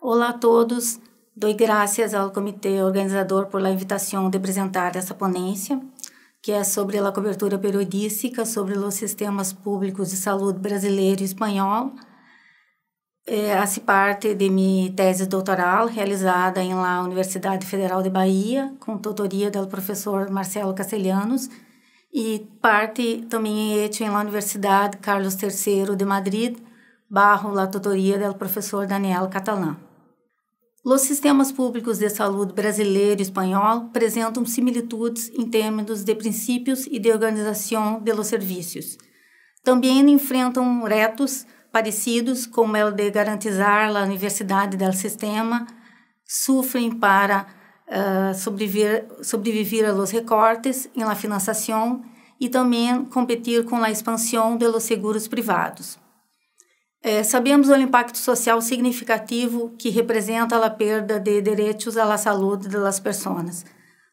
Olá a todos, dou graças ao comitê organizador por la invitação de apresentar essa ponência, que é sobre a cobertura periodística sobre os sistemas públicos de saúde brasileiro e espanhol. É parte de minha tese doutoral realizada em la Universidade Federal de Bahia, com tutoria do professor Marcelo Castellanos, e parte também é em la Universidade Carlos III de Madrid, barro la tutoria do professor Daniel Catalã. Os sistemas públicos de saúde brasileiro e espanhol apresentam similitudes em termos de princípios e de organização de los serviços. Também enfrentam retos parecidos, como é o de garantizar a universidade do sistema, sofrem para uh, sobreviver, sobreviver a los recortes na la financiação e também competir com a expansão de los seguros privados. É, sabemos o impacto social significativo que representa a perda de direitos à saúde das pessoas.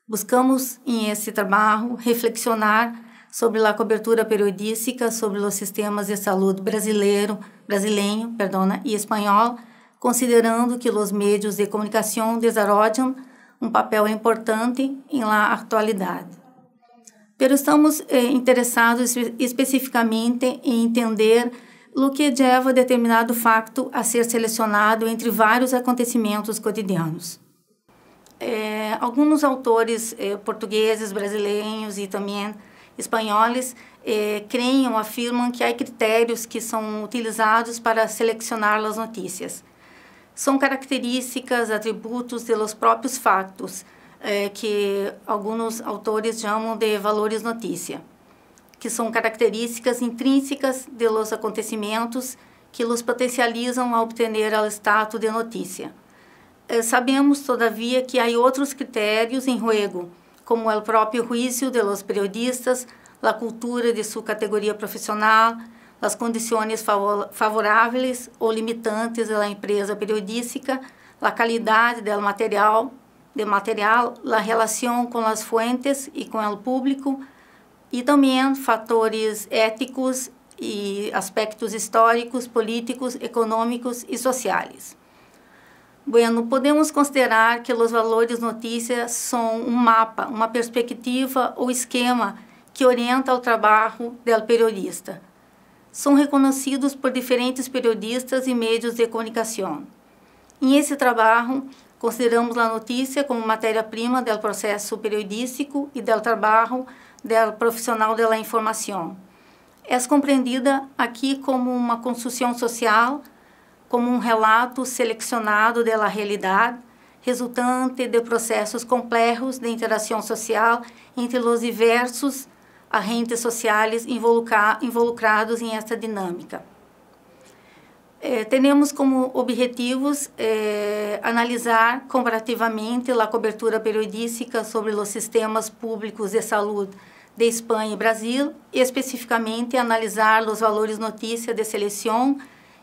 Buscamos, em esse trabalho, reflexionar sobre a cobertura periodística sobre os sistemas de saúde brasileiro, brasileiro perdona, e espanhol, considerando que os meios de comunicação desarrollam um papel importante em la atualidade. Pero estamos eh, interessados espe especificamente em entender Lukedeva determinado facto a ser selecionado entre vários acontecimentos cotidianos. É, alguns autores é, portugueses, brasileiros e também espanhóis é, creem ou afirmam que há critérios que são utilizados para selecionar as notícias. São características, atributos dos próprios fatos, é, que alguns autores chamam de valores notícia que são características intrínsecas de los acontecimentos que los potencializam a obter o status de notícia. Eh, sabemos, todavia, que há outros critérios em ruego, como o próprio juízo de los periodistas, a cultura de sua categoria profissional, as condições favoráveis ou limitantes da empresa periodística, a qualidade do material, de material, a relação com as fontes e com o público, e também fatores éticos e aspectos históricos, políticos, econômicos e sociais. Bueno, podemos considerar que os valores notícias são um mapa, uma perspectiva ou esquema que orienta o trabalho do periodista. São reconhecidos por diferentes periodistas e meios de comunicação. Em esse trabalho, consideramos a notícia como matéria-prima do processo periodístico e do trabalho del profissional de la é información. Es comprendida aqui como uma construção social, como um relato selecionado da realidade, resultante de processos complexos de interação social entre os diversos agentes sociais involucrados em esta dinâmica. Eh, é, temos como objetivos eh, analisar comparativamente a cobertura periodística sobre os sistemas públicos de saúde de Espanha e Brasil, e especificamente analisar os valores notícia de seleção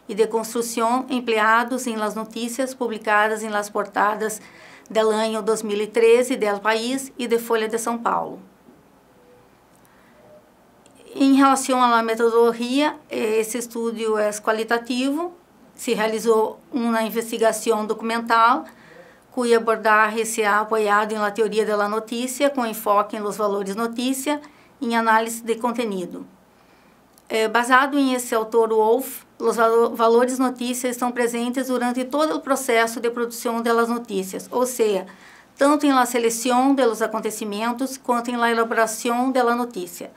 e de construção empregados em las notícias publicadas em las portadas del ano 2013 del País e de Folha de São Paulo. Em relação à metodologia, esse estudo é qualitativo, se realizou uma investigação documental cui abordar se ha apoiado na teoria da notícia, com enfoque nos valores notícia, em análise de conteúdo. É, basado em esse autor Wolff, os valores notícias estão presentes durante todo o processo de produção das notícias, ou seja, tanto em la seleção dos acontecimentos quanto em la elaboração da notícia.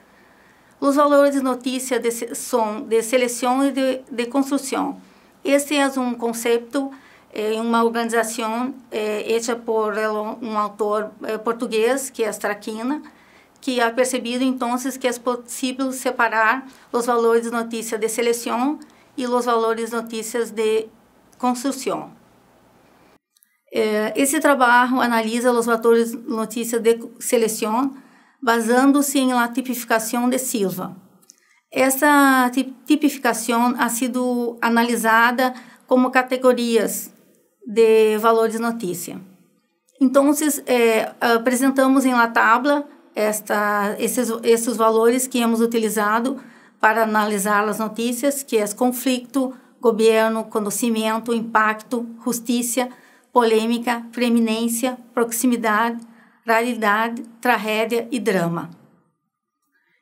Os valores de notícia de, são de seleção e de, de construção. Este é um conceito em é uma organização é, hecha por um autor é, português, que é Straquina, que ha percebido então que é possível separar os valores de notícia de seleção e os valores de notícias de construção. Esse trabalho analisa os valores de notícias de seleção baseando se em la tipificação de Silva. Essa tipificação ha sido analisada como categorias de valores notícia. Então, é, apresentamos em La Tabla esta, esses, esses valores que hemos utilizado para analisar as notícias, que é conflito, governo, conhecimento, impacto, justiça, polêmica, preeminência, proximidade, raridade, tragédia e drama.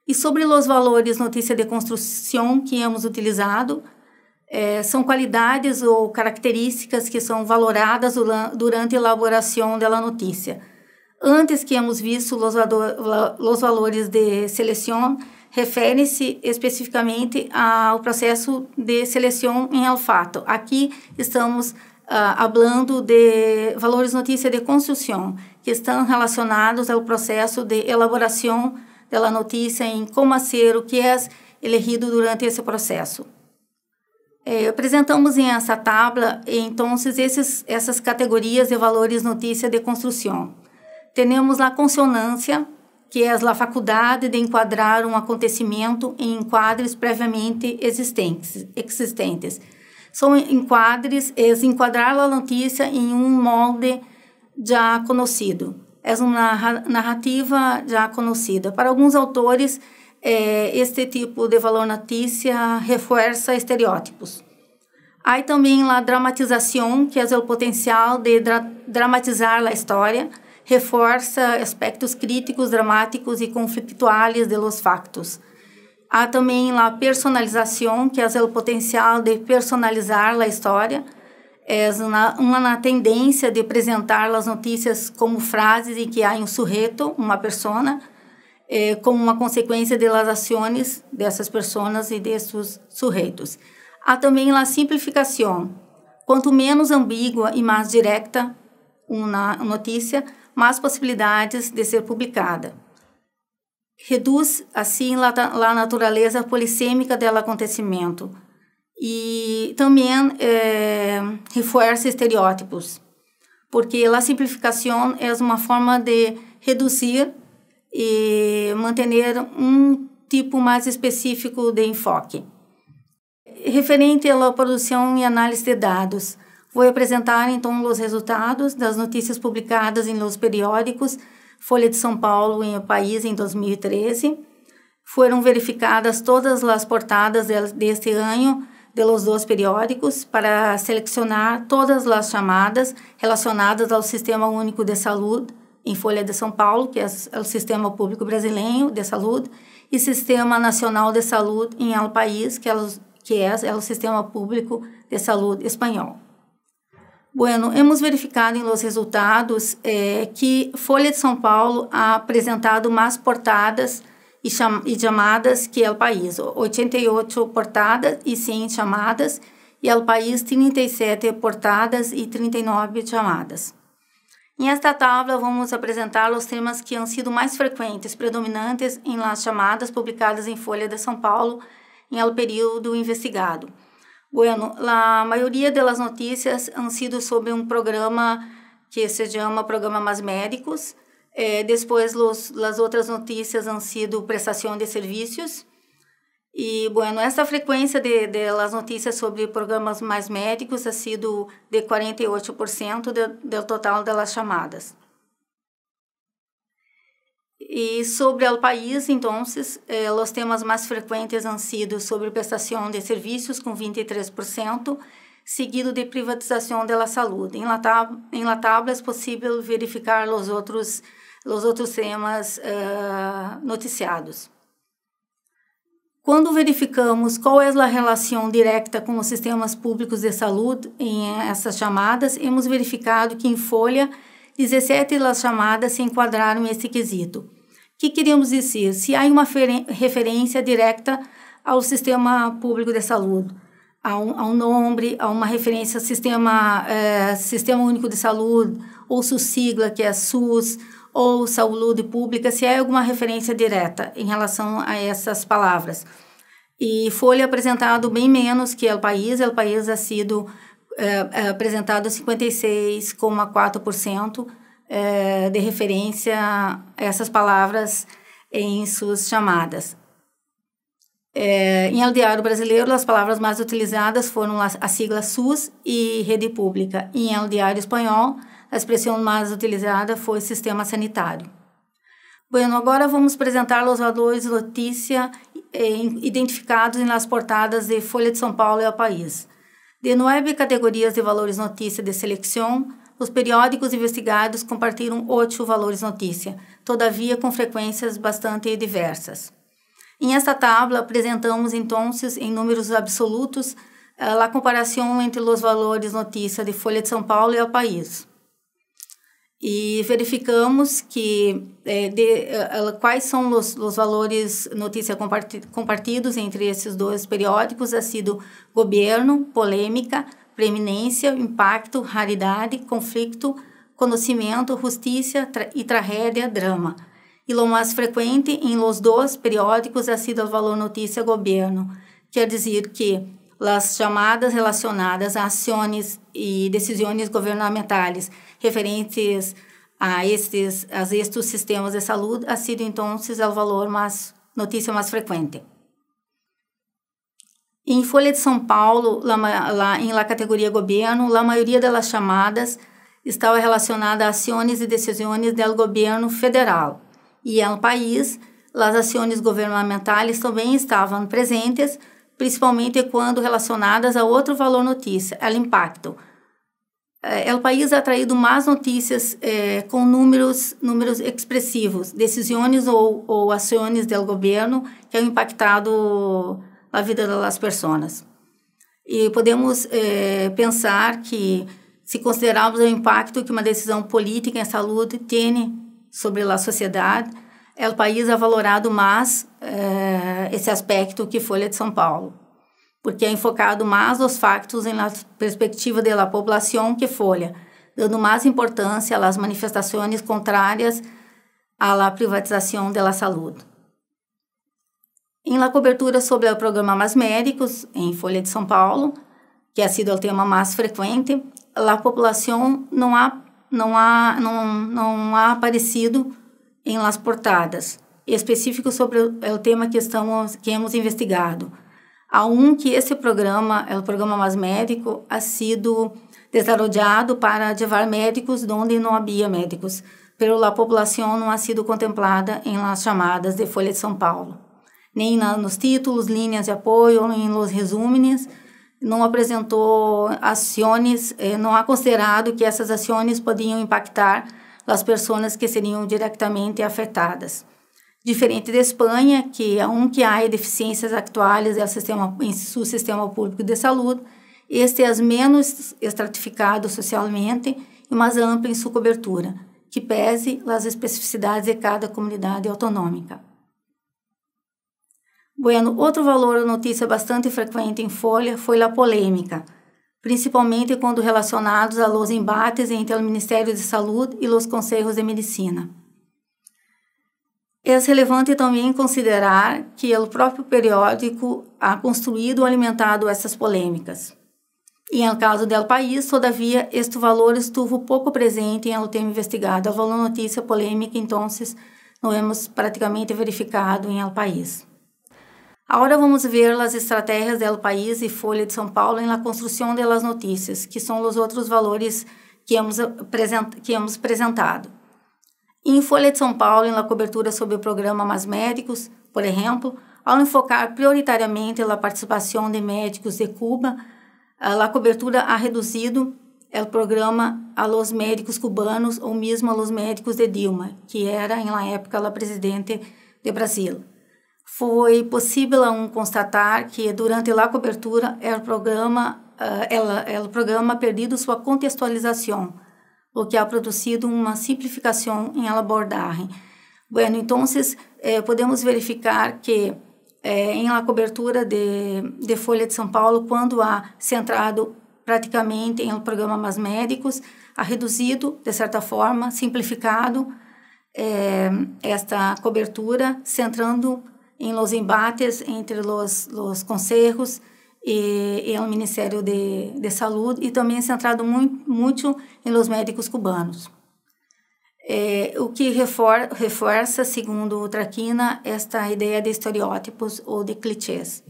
E sobre os valores notícia de construção que hemos utilizado, é, são qualidades ou características que são valoradas durante a elaboração da notícia. Antes que hemos visto os valores de seleção, refere-se especificamente ao processo de seleção em olfato. Aqui estamos ah, falando de valores notícia de construção, que estão relacionados ao processo de elaboração da notícia em como ser o que é elegido durante esse processo. É, apresentamos em essa tabla, então, esses, essas categorias de valores notícia de construção. Temos a consonância, que é a faculdade de enquadrar um acontecimento em enquadres previamente existentes. existentes. São enquadres, é enquadrar a notícia em um molde já conhecido. É uma narrativa já conhecida. Para alguns autores, é, este tipo de valor notícia reforça estereótipos. Há também a dramatização, que é o potencial de dra dramatizar a história, reforça aspectos críticos, dramáticos e conflituais de los factos. Há também a personalização, que é o potencial de personalizar a história, é uma, uma tendência de apresentar as notícias como frases em que há um sujeito, uma persona, eh, como uma consequência das ações dessas pessoas e desses sujeitos. Há também a simplificação. Quanto menos ambígua e mais direta uma notícia, mais possibilidades de ser publicada. Reduz, assim, a natureza polissêmica do acontecimento e também eh, reforça estereótipos, porque a simplificação é uma forma de reduzir e manter um tipo mais específico de enfoque. Referente à produção e análise de dados, vou apresentar então os resultados das notícias publicadas em los periódicos Folha de São Paulo e O País em 2013. Foram verificadas todas as portadas deste ano de los dois periódicos para selecionar todas as chamadas relacionadas ao Sistema Único de Saúde em Folha de São Paulo, que é o Sistema Público Brasileiro de Saúde, e Sistema Nacional de Saúde em El País, que é, que é, é o Sistema Público de Saúde Espanhol. Bueno, hemos verificado em los resultados é, que Folha de São Paulo ha apresentado mais portadas e, cham e chamadas que El País, 88 portadas e 100 chamadas, e El País 37 portadas e 39 chamadas. Em esta vamos apresentar os temas que han sido mais frequentes, predominantes em las chamadas publicadas em Folha de São Paulo em el período investigado. Bueno, a maioria das notícias han sido sobre um programa que se chama Programa Mais Médicos. Eh, depois, as outras notícias han sido prestação de serviços. E, bueno, essa frequência de, de notícias sobre programas mais médicos ha sido de 48% de, do total das chamadas. E sobre o país, então, eh, os temas mais frequentes han sido sobre prestação de serviços, com 23%, seguido de privatização da saúde. Em la, tab em la tabla é possível verificar os outros, outros temas eh, noticiados. Quando verificamos qual é a relação direta com os sistemas públicos de saúde em essas chamadas, hemos verificado que em folha 17 das chamadas se enquadraram nesse quesito. O Que queríamos dizer? Se há uma referência direta ao sistema público de saúde, a um, a um nome, a uma referência ao sistema, eh, sistema único de saúde, ou sua sigla, que é SUS, ou saúde pública, se há alguma referência direta em relação a essas palavras. E foi apresentado bem menos que o País. o País ha sido é, apresentado 56,4% é, eh, de referência a essas palavras em suas chamadas. É, em Diário Brasileiro, as palavras mais utilizadas foram a, sigla SUS e Rede Pública. Em Diário Espanhol, a expressão mais utilizada foi sistema sanitário. Bueno, agora vamos apresentar os valores notícia eh, identificados nas portadas de Folha de São Paulo e o País. De nove categorias de valores notícia de seleção, os periódicos investigados compartilham oito valores notícia, todavia com frequências bastante diversas. Em esta tabla, apresentamos então, em números absolutos, eh, a comparação entre os valores notícia de Folha de São Paulo e o País e verificamos que é, de, é, quais são os, os valores notícia compartidos entre esses dois periódicos ha sido governo, polêmica, preeminência, impacto, raridade, conflito, conhecimento, justiça e tragédia, drama. E o mais frequente em los dois periódicos ha sido o valor notícia governo, quer dizer que as chamadas relacionadas a ações e decisões governamentais referentes a estes, a estes sistemas de saúde ha sido então o valor mais notícia mais frequente. Em Folha de São Paulo, lá, lá em la categoria governo, a maioria das chamadas estava relacionada a ações e decisões do governo federal. E no país, as ações governamentais também estavam presentes, principalmente quando relacionadas a outro valor notícia, o impacto, é o país ha é mais más noticias é, com números, números expressivos, decisões ou, ou ações do governo que têm impactado a vida das pessoas. E podemos é, pensar que, se considerarmos o impacto que uma decisão política em saúde tem sobre a sociedade, o país ha valorado mais esse aspecto que Folha de São Paulo porque é enfocado mais os factos em la perspectiva de la población que folha, dando mais importância às manifestações contrárias à la privatização de la saúde. Em la cobertura sobre o programa Mais Médicos, em Folha de São Paulo, que ha sido o tema mais frequente, la população não há, não há, não, não há aparecido em las portadas, específico sobre o é tema que estamos que hemos investigado, a um que esse programa, é o programa Mais Médico, ha sido desarrollado para levar médicos onde não havia médicos, Pelo la população não ha sido contemplada em las chamadas de Folha de São Paulo, nem na, nos títulos, linhas de apoio, nem nos resúmenes, não apresentou ações, eh, não há considerado que essas ações podiam impactar as pessoas que seriam diretamente afetadas. Diferente da Espanha, que é um que há deficiências atuais do é sistema, seu sistema público de saúde, este é as menos estratificado socialmente e mais ampla em sua cobertura, que pese as especificidades de cada comunidade autonômica. Bueno, outro valor notícia bastante frequente em Folha foi a polêmica, principalmente quando relacionados a los embates entre o Ministério de Saúde e os Conselhos de Medicina. É relevante também considerar que o próprio periódico ha construído ou alimentado essas polêmicas. Em caso do país, todavia, este valor estuvo pouco presente em o tema investigado. A valor notícia polêmica, então, não hemos praticamente verificado em el país. Agora vamos ver as estratégias del país e Folha de São Paulo em la construção delas notícias, que são os outros valores que hemos, eh, que hemos apresentado em Folha de São Paulo, na cobertura sobre o programa Mais Médicos, por exemplo, ao enfocar prioritariamente a participação de médicos de Cuba, a cobertura ha reduzido o programa a los médicos cubanos ou mesmo a los médicos de Dilma, que era, na época, a presidente de Brasil. Foi possível um constatar que, durante a cobertura, o programa, uh, ela, o programa perdido sua contextualização, o que ha é produzido uma simplificação em abordagem. Bueno, então, eh, podemos verificar que eh, em la cobertura de, de Folha de São Paulo, quando há centrado praticamente em um programa mais médicos, há reduzido, de certa forma, simplificado eh, esta cobertura, centrando em los embates entre os, os conselhos, e, e ao é Ministério de, de Saúde e também é centrado muito, muito em los médicos cubanos. É, o que refor, reforça, segundo o Traquina, esta ideia de estereótipos ou de clichês.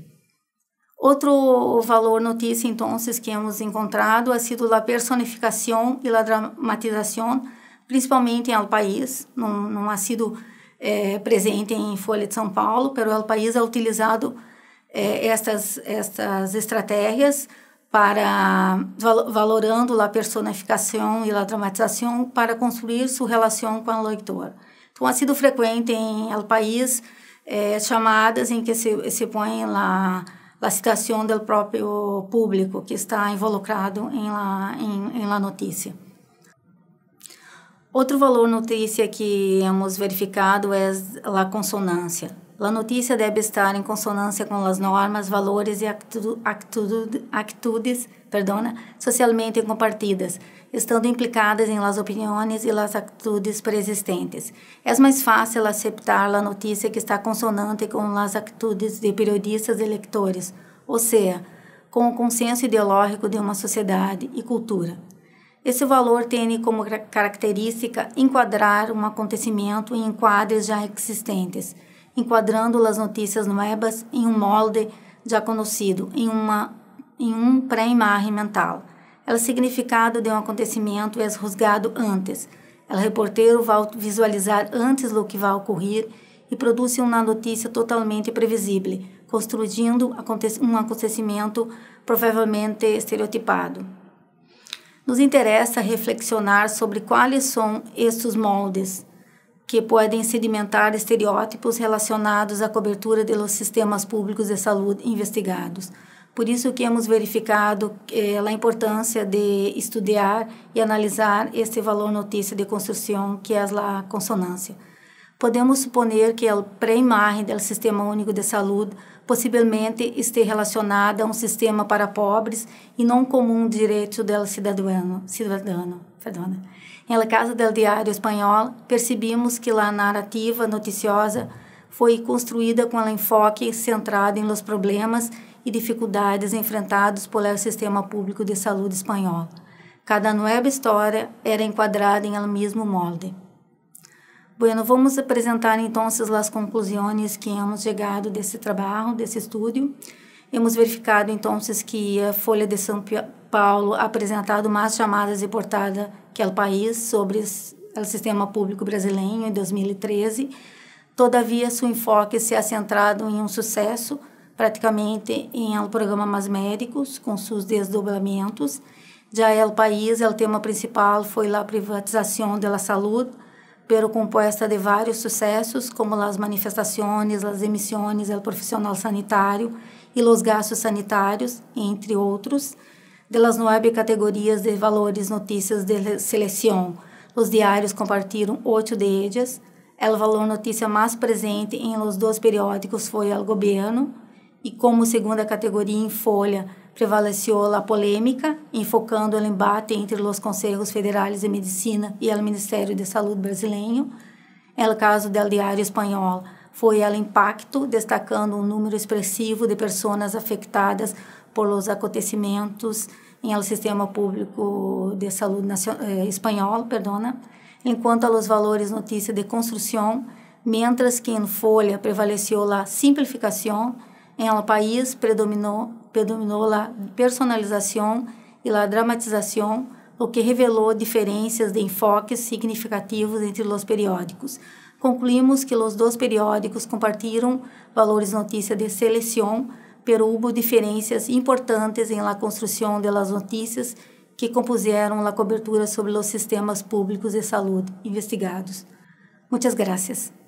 Outro valor notícia, então, que hemos encontrado ha sido a personificação e a dramatização, principalmente em El País. Não, não ha sido é, presente em Folha de São Paulo, pero El País é utilizado é, estas, estas estratégias para valorando a personificação e a dramatização para construir sua relação com o leitor. Então, ha sido frequente em el país é, chamadas em que se, se põe lá a citação do próprio público que está involucrado em la, em, em la notícia. Outro valor notícia que hemos verificado é a consonância. La notícia deve estar em consonância com as normas, valores e atitudes actitudes socialmente compartidas, estando implicadas em las opiniões e las atitudes preexistentes. É mais fácil aceitar a notícia que está consonante com las atitudes de periodistas e leitores, ou seja, com o consenso ideológico de uma sociedade e cultura. Esse valor tem como característica enquadrar um acontecimento em quadros já existentes – enquadrando as notícias novas em um molde já conhecido, em, uma, em um pré-imagem mental. É o significado de um acontecimento é rasgado antes. O é reporteiro vai visualizar antes do que vai ocorrer e produz uma notícia totalmente previsível, construindo um acontecimento provavelmente estereotipado. Nos interessa reflexionar sobre quais são estes moldes que podem sedimentar estereótipos relacionados à cobertura dos sistemas públicos de saúde investigados. Por isso que hemos verificado eh, a importância de estudar e analisar este valor notícia de construção que é a consonância. Podemos suponer que a pré-imagem do Sistema Único de Saúde possivelmente esteja relacionada a um sistema para pobres e não comum direito do cidadão. cidadão perdona. Em La Casa del Diário Espanhol, percebimos que a narrativa noticiosa foi construída com o enfoque centrado em los problemas e dificuldades enfrentados pelo sistema público de saúde espanhol. Cada nova história era enquadrada em el mesmo molde. Bueno, vamos apresentar então as conclusões que hemos chegado desse trabalho, desse estudo. Hemos verificado então que a Folha de São Paulo apresentado mais chamadas de portada que é o país, sobre o sistema público brasileiro em 2013. Todavia, seu enfoque se é centrado em um sucesso, praticamente em um programa mais médicos, com seus desdobramentos. Já é o país, o tema principal foi a privatização da saúde, pero composta de vários sucessos, como as manifestações, as emissões, o profissional sanitário e os gastos sanitários, entre outros das nove categorias de valores notícias de seleção. Os diários compartilharam oito delas. O valor notícia mais presente em los dois periódicos foi el governo. E como segunda categoria em folha, prevaleceu a polêmica, enfocando o embate entre os Conselhos Federais de Medicina e o Ministério de Saúde brasileiro. No caso do Diário Espanhol, foi o impacto, destacando um número expressivo de pessoas afetadas pelos acontecimentos em el sistema público de saúde eh, espanhol, perdona, enquanto aos valores notícia de construção, mientras que em folha prevaleceu a simplificação, em el país predominou predominou a personalização e a dramatização, o que revelou diferenças de enfoques significativos entre os periódicos. Concluímos que os dois periódicos compartilham valores notícia de seleção pero houve diferenças importantes em la construção de las notícias que compuseram a cobertura sobre os sistemas públicos de saúde investigados. Muchas gracias.